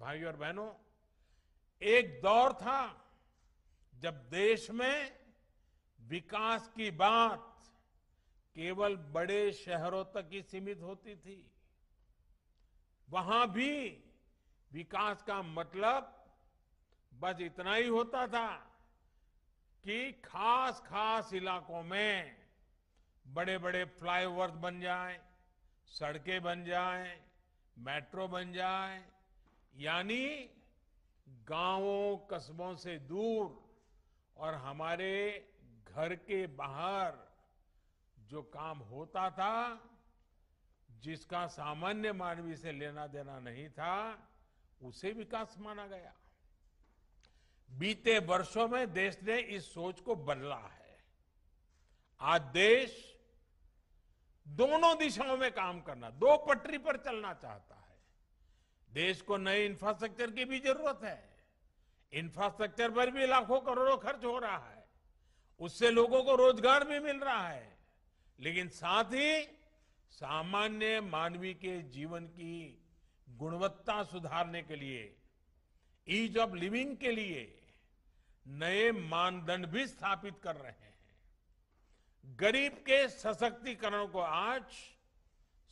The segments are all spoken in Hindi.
भाइयों और बहनों एक दौर था जब देश में विकास की बात केवल बड़े शहरों तक ही सीमित होती थी वहां भी विकास का मतलब बस इतना ही होता था कि खास खास इलाकों में बड़े बड़े फ्लाईओवर बन जाएं, सड़कें बन जाएं, मेट्रो बन जाएं, यानी गांवों कस्बों से दूर और हमारे घर के बाहर जो काम होता था जिसका सामान्य मानवीय से लेना देना नहीं था उसे विकास माना गया बीते वर्षों में देश ने इस सोच को बदला है आज देश दोनों दिशाओं में काम करना दो पटरी पर चलना चाहता देश को नए इंफ्रास्ट्रक्चर की भी जरूरत है इंफ्रास्ट्रक्चर पर भी लाखों करोड़ों खर्च हो रहा है उससे लोगों को रोजगार भी मिल रहा है लेकिन साथ ही सामान्य मानवीय के जीवन की गुणवत्ता सुधारने के लिए ईज ऑफ लिविंग के लिए नए मानदंड भी स्थापित कर रहे हैं गरीब के सशक्तिकरण को आज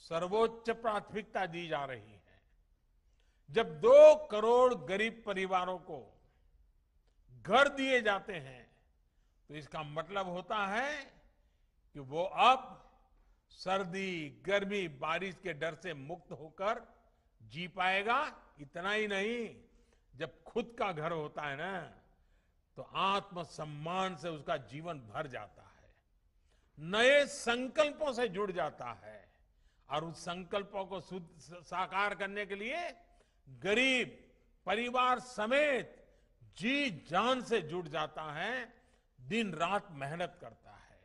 सर्वोच्च प्राथमिकता दी जा रही है जब दो करोड़ गरीब परिवारों को घर दिए जाते हैं तो इसका मतलब होता है कि वो अब सर्दी गर्मी बारिश के डर से मुक्त होकर जी पाएगा इतना ही नहीं जब खुद का घर होता है ना तो आत्मसम्मान से उसका जीवन भर जाता है नए संकल्पों से जुड़ जाता है और उस संकल्पों को साकार करने के लिए गरीब परिवार समेत जी जान से जुट जाता है दिन रात मेहनत करता है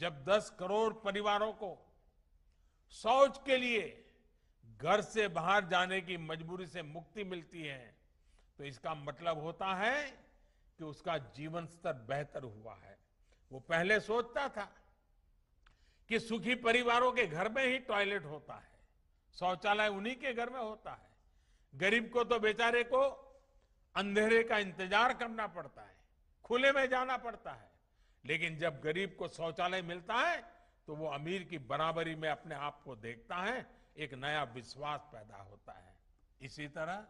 जब 10 करोड़ परिवारों को शौच के लिए घर से बाहर जाने की मजबूरी से मुक्ति मिलती है तो इसका मतलब होता है कि उसका जीवन स्तर बेहतर हुआ है वो पहले सोचता था कि सुखी परिवारों के घर में ही टॉयलेट होता है शौचालय उन्हीं के घर में होता है गरीब को तो बेचारे को अंधेरे का इंतजार करना पड़ता है खुले में जाना पड़ता है लेकिन जब गरीब को शौचालय मिलता है तो वो अमीर की बराबरी में अपने आप को देखता है एक नया विश्वास पैदा होता है इसी तरह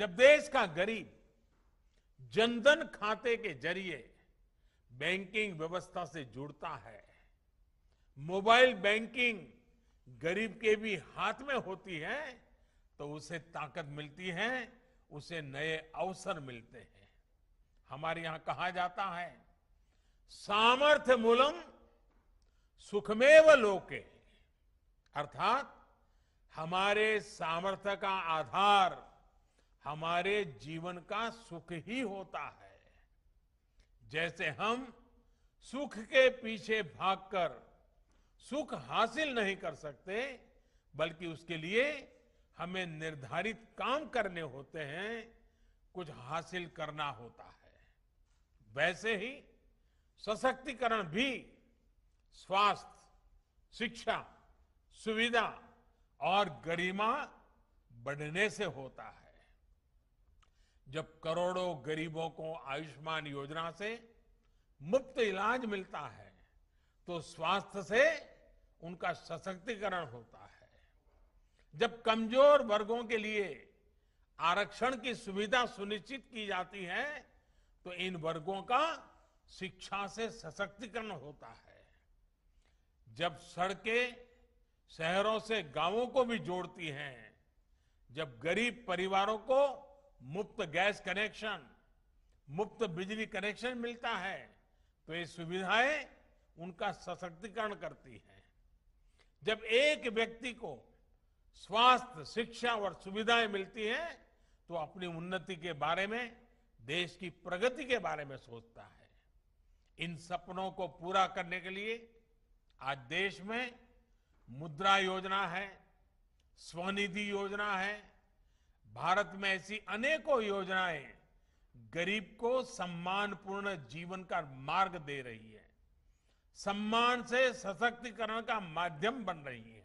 जब देश का गरीब जनधन खाते के जरिए बैंकिंग व्यवस्था से जुड़ता है मोबाइल बैंकिंग गरीब के भी हाथ में होती है तो उसे ताकत मिलती है उसे नए अवसर मिलते हैं हमारे यहां कहा जाता है सामर्थ्य मूलम सुखमेव लोके अर्थात हमारे सामर्थ्य का आधार हमारे जीवन का सुख ही होता है जैसे हम सुख के पीछे भागकर सुख हासिल नहीं कर सकते बल्कि उसके लिए हमें निर्धारित काम करने होते हैं कुछ हासिल करना होता है वैसे ही सशक्तिकरण भी स्वास्थ्य शिक्षा सुविधा और गरिमा बढ़ने से होता है जब करोड़ों गरीबों को आयुष्मान योजना से मुफ्त इलाज मिलता है तो स्वास्थ्य से उनका सशक्तिकरण होता है जब कमजोर वर्गों के लिए आरक्षण की सुविधा सुनिश्चित की जाती है तो इन वर्गों का शिक्षा से सशक्तिकरण होता है जब सड़कें शहरों से गांवों को भी जोड़ती हैं जब गरीब परिवारों को मुफ्त गैस कनेक्शन मुफ्त बिजली कनेक्शन मिलता है तो ये सुविधाएं उनका सशक्तिकरण करती हैं जब एक व्यक्ति को स्वास्थ्य शिक्षा और सुविधाएं मिलती है तो अपनी उन्नति के बारे में देश की प्रगति के बारे में सोचता है इन सपनों को पूरा करने के लिए आज देश में मुद्रा योजना है स्वनिधि योजना है भारत में ऐसी अनेकों योजनाएं गरीब को सम्मानपूर्ण जीवन का मार्ग दे रही है सम्मान से सशक्तिकरण का माध्यम बन रही है